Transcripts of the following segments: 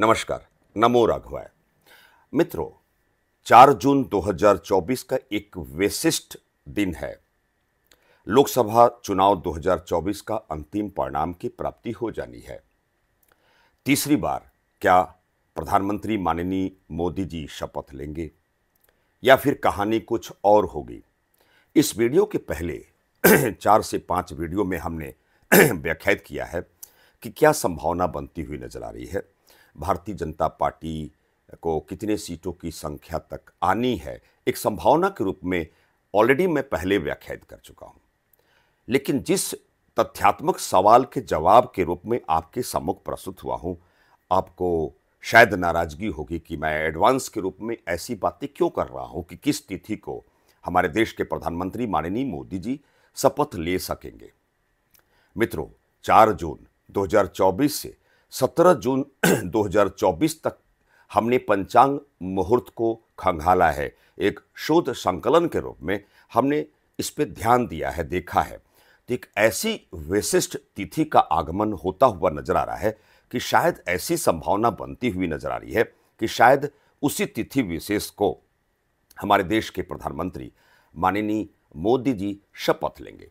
नमस्कार नमो राघवाय मित्रों 4 जून 2024 का एक विशिष्ट दिन है लोकसभा चुनाव 2024 का अंतिम परिणाम की प्राप्ति हो जानी है तीसरी बार क्या प्रधानमंत्री माननीय मोदी जी शपथ लेंगे या फिर कहानी कुछ और होगी इस वीडियो के पहले चार से पांच वीडियो में हमने व्याख्यात किया है कि क्या संभावना बनती हुई नजर आ रही है भारतीय जनता पार्टी को कितने सीटों की संख्या तक आनी है एक संभावना के रूप में ऑलरेडी मैं पहले व्याख्यात कर चुका हूं लेकिन जिस तथ्यात्मक सवाल के जवाब के रूप में आपके सम्मुख प्रस्तुत हुआ हूं आपको शायद नाराजगी होगी कि मैं एडवांस के रूप में ऐसी बातें क्यों कर रहा हूँ कि किस तिथि को हमारे देश के प्रधानमंत्री माननीय मोदी जी शपथ ले सकेंगे मित्रों 4 जून 2024 से 17 जून 2024 तक हमने पंचांग मुहूर्त को खंगाला है एक शोध संकलन के रूप में हमने इस पर ध्यान दिया है देखा है तो एक ऐसी विशिष्ट तिथि का आगमन होता हुआ नजर आ रहा है कि शायद ऐसी संभावना बनती हुई नजर आ रही है कि शायद उसी तिथि विशेष को हमारे देश के प्रधानमंत्री माननीय मोदी जी शपथ लेंगे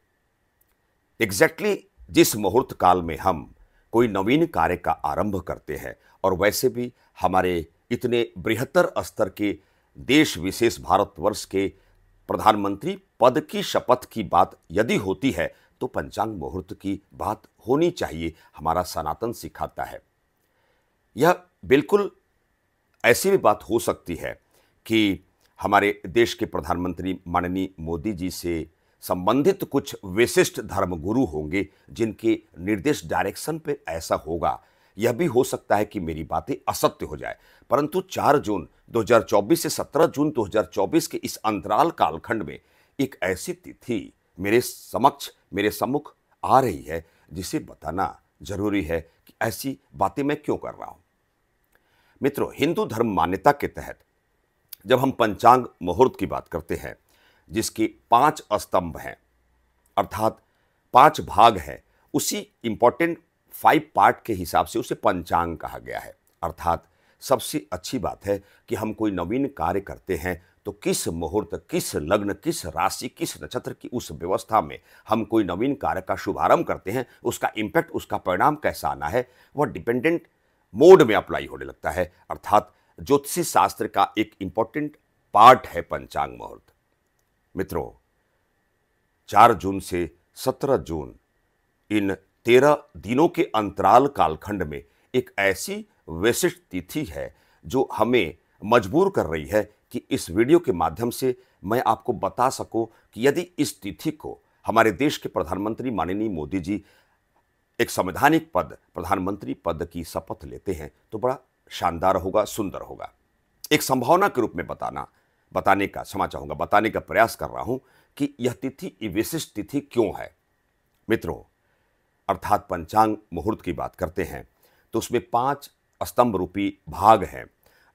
एग्जैक्टली exactly जिस मुहूर्त काल में हम कोई नवीन कार्य का आरंभ करते हैं और वैसे भी हमारे इतने बृहत्तर स्तर के देश विशेष भारतवर्ष के प्रधानमंत्री पद की शपथ की बात यदि होती है तो पंचांग मुहूर्त की बात होनी चाहिए हमारा सनातन सिखाता है यह बिल्कुल ऐसी भी बात हो सकती है कि हमारे देश के प्रधानमंत्री माननीय मोदी जी से संबंधित कुछ विशिष्ट धर्मगुरु होंगे जिनके निर्देश डायरेक्शन पे ऐसा होगा यह भी हो सकता है कि मेरी बातें असत्य हो जाए परंतु 4 जून 2024 से 17 जून 2024 के इस अंतराल कालखंड में एक ऐसी तिथि मेरे समक्ष मेरे सम्मुख आ रही है जिसे बताना जरूरी है कि ऐसी बातें मैं क्यों कर रहा हूं मित्रों हिंदू धर्म मान्यता के तहत जब हम पंचांग मुहूर्त की बात करते हैं जिसके पांच स्तंभ हैं अर्थात पांच भाग हैं उसी इंपॉर्टेंट फाइव पार्ट के हिसाब से उसे पंचांग कहा गया है अर्थात सबसे अच्छी बात है कि हम कोई नवीन कार्य करते हैं तो किस मुहूर्त किस लग्न किस राशि किस नक्षत्र की उस व्यवस्था में हम कोई नवीन कार्य का शुभारंभ करते हैं उसका इम्पैक्ट उसका परिणाम कैसा आना है वह डिपेंडेंट मोड में अप्लाई होने लगता है अर्थात ज्योतिष शास्त्र का एक इंपॉर्टेंट पार्ट है पंचांग मुहूर्त मित्रों 4 जून से 17 जून इन तेरह दिनों के अंतराल कालखंड में एक ऐसी विशिष्ट तिथि है जो हमें मजबूर कर रही है कि इस वीडियो के माध्यम से मैं आपको बता सकूं कि यदि इस तिथि को हमारे देश के प्रधानमंत्री माननीय मोदी जी एक संवैधानिक पद प्रधानमंत्री पद की शपथ लेते हैं तो बड़ा शानदार होगा सुंदर होगा एक संभावना के रूप में बताना बताने का क्षमा चाहूंगा बताने का प्रयास कर रहा हूं कि यह तिथि विशिष्ट तिथि क्यों है मित्रों अर्थात पंचांग मुहूर्त की बात करते हैं तो उसमें पांच स्तंभ रूपी भाग हैं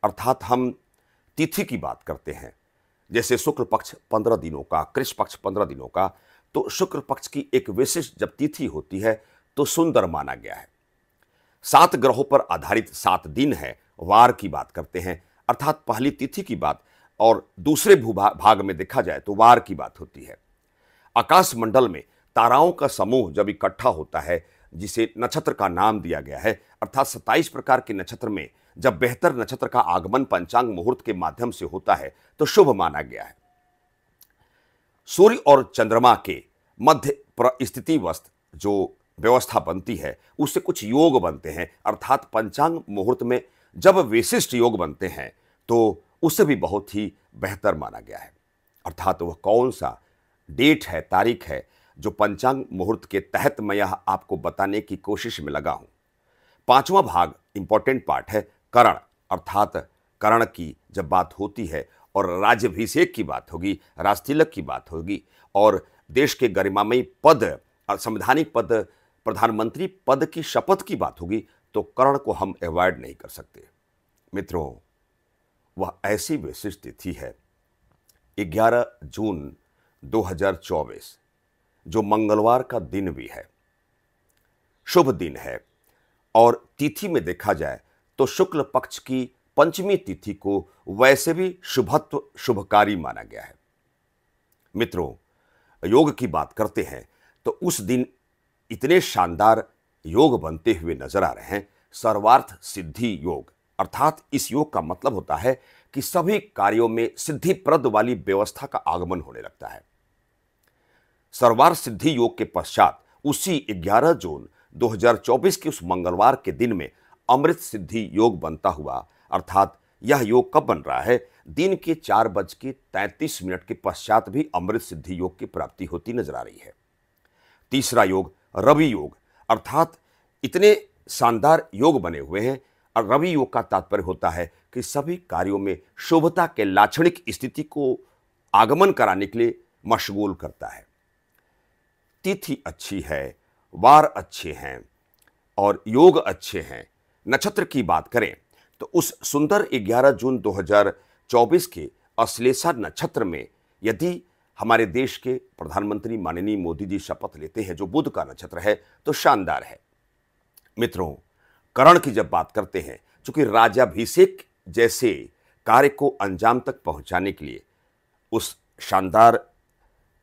अर्थात हम तिथि की बात करते हैं जैसे शुक्ल पक्ष पंद्रह दिनों का कृष्ण पक्ष पंद्रह दिनों का तो शुक्ल पक्ष की एक विशिष्ट जब तिथि होती है तो सुंदर माना गया है सात ग्रहों पर आधारित सात दिन है वार की बात करते हैं अर्थात पहली तिथि की बात और दूसरे भूभाग में देखा जाए तो वार की बात होती है आकाशमंडल में ताराओं का समूह जब इकट्ठा होता है जिसे नक्षत्र का नाम दिया गया है अर्थात सत्ताईस प्रकार के नक्षत्र में जब बेहतर नक्षत्र का आगमन पंचांग मुहूर्त के माध्यम से होता है तो शुभ माना गया है सूर्य और चंद्रमा के मध्य स्थिति वस्त जो व्यवस्था बनती है उससे कुछ योग बनते हैं अर्थात पंचांग मुहूर्त में जब विशिष्ट योग बनते हैं तो उसे भी बहुत ही बेहतर माना गया है अर्थात वह कौन सा डेट है तारीख है जो पंचांग मुहूर्त के तहत मैं यह आपको बताने की कोशिश में लगा हूँ पांचवा भाग इंपॉर्टेंट पार्ट है करण अर्थात करण की जब बात होती है और राज्यभिषेक की बात होगी राजतिलक की बात होगी और देश के गरिमामयी पद और संवैधानिक पद प्रधानमंत्री पद की शपथ की बात होगी तो करण को हम अवॉइड नहीं कर सकते मित्रों वह ऐसी विशिष्ट तिथि है 11 जून 2024 जो मंगलवार का दिन भी है शुभ दिन है और तिथि में देखा जाए तो शुक्ल पक्ष की पंचमी तिथि को वैसे भी शुभत्व शुभकारी माना गया है मित्रों योग की बात करते हैं तो उस दिन इतने शानदार योग बनते हुए नजर आ रहे हैं सर्वार्थ सिद्धि योग अर्थात इस योग का मतलब होता है कि सभी कार्यों में सिद्धिप्रद वाली व्यवस्था का आगमन होने लगता है सर्वार सिद्धि योग के पश्चात उसी 11 जून 2024 के उस मंगलवार के दिन में अमृत सिद्धि योग बनता हुआ अर्थात यह योग कब बन रहा है दिन के चार बज के तैंतीस मिनट के पश्चात भी अमृत सिद्धि योग की प्राप्ति होती नजर आ रही है तीसरा योग रवि योग अर्थात इतने शानदार योग बने हुए हैं और रवि योग का तात्पर्य होता है कि सभी कार्यों में शुभता के लाक्षणिक स्थिति को आगमन कराने के लिए मशगूल करता है तिथि अच्छी है वार अच्छे हैं और योग अच्छे हैं नक्षत्र की बात करें तो उस सुंदर 11 जून 2024 के अश्लेषा नक्षत्र में यदि हमारे देश के प्रधानमंत्री माननीय मोदी जी शपथ लेते हैं जो बुद्ध का नक्षत्र है तो शानदार है मित्रों करण की जब बात करते हैं चूंकि राजाभिषेक जैसे कार्य को अंजाम तक पहुंचाने के लिए उस शानदार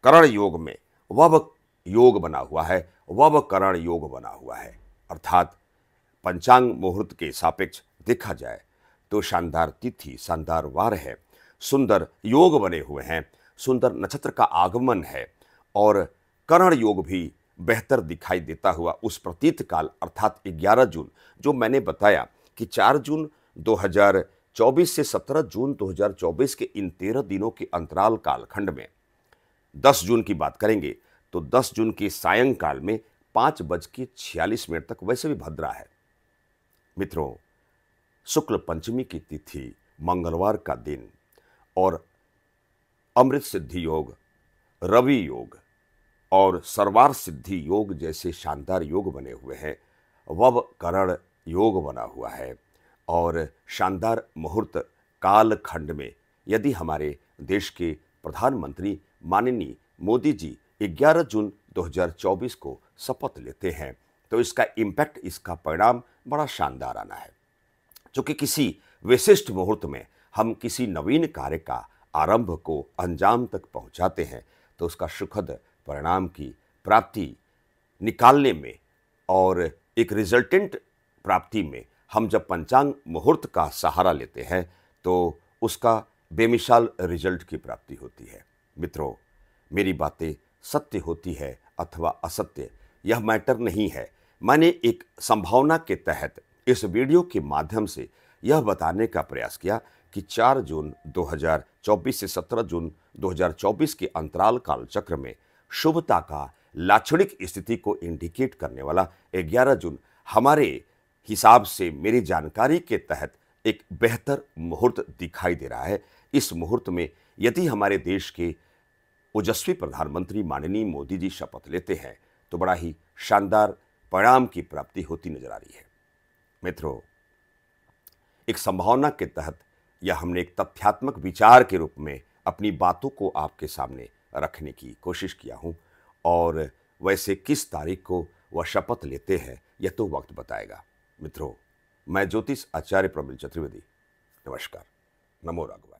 करण योग में वव योग बना हुआ है वव करण योग बना हुआ है अर्थात पंचांग मुहूर्त के सापेक्ष देखा जाए तो शानदार तिथि शानदार वार है सुंदर योग बने हुए हैं सुंदर नक्षत्र का आगमन है और करण योग भी बेहतर दिखाई देता हुआ उस प्रतीत काल अर्थात 11 जून जो मैंने बताया कि 4 जून 2024 से 17 जून 2024 के इन तेरह दिनों के अंतराल कालखंड में 10 जून की बात करेंगे तो 10 जून के सायंकाल में पाँच बज के छियालीस मिनट तक वैसे भी भद्रा है मित्रों शुक्ल पंचमी की तिथि मंगलवार का दिन और अमृत सिद्धि योग रवि योग और सर्वार सिद्धि योग जैसे शानदार योग बने हुए हैं वव करण योग बना हुआ है और शानदार मुहूर्त कालखंड में यदि हमारे देश के प्रधानमंत्री माननीय मोदी जी 11 जून 2024 को शपथ लेते हैं तो इसका इम्पैक्ट इसका परिणाम बड़ा शानदार आना है चूँकि किसी विशिष्ट मुहूर्त में हम किसी नवीन कार्य का आरंभ को अंजाम तक पहुंचाते हैं तो उसका सुखद परिणाम की प्राप्ति निकालने में और एक रिजल्टेंट प्राप्ति में हम जब पंचांग मुहूर्त का सहारा लेते हैं तो उसका बेमिसाल रिजल्ट की प्राप्ति होती है मित्रों मेरी बातें सत्य होती है अथवा असत्य यह मैटर नहीं है मैंने एक संभावना के तहत इस वीडियो के माध्यम से यह बताने का प्रयास किया कि 4 जून 2024 से 17 जून 2024 के अंतराल काल चक्र में शुभता का लाक्षणिक स्थिति को इंडिकेट करने वाला 11 जून हमारे हिसाब से मेरी जानकारी के तहत एक बेहतर मुहूर्त दिखाई दे रहा है इस मुहूर्त में यदि हमारे देश के ओजस्वी प्रधानमंत्री माननीय मोदी जी शपथ लेते हैं तो बड़ा ही शानदार परिणाम की प्राप्ति होती नजर आ रही है मित्रों एक संभावना के तहत या हमने एक तथ्यात्मक विचार के रूप में अपनी बातों को आपके सामने रखने की कोशिश किया हूँ और वैसे किस तारीख को वह शपथ लेते हैं यह तो वक्त बताएगा मित्रों मैं ज्योतिष आचार्य प्रमिल चतुर्वेदी नमस्कार नमो राघवा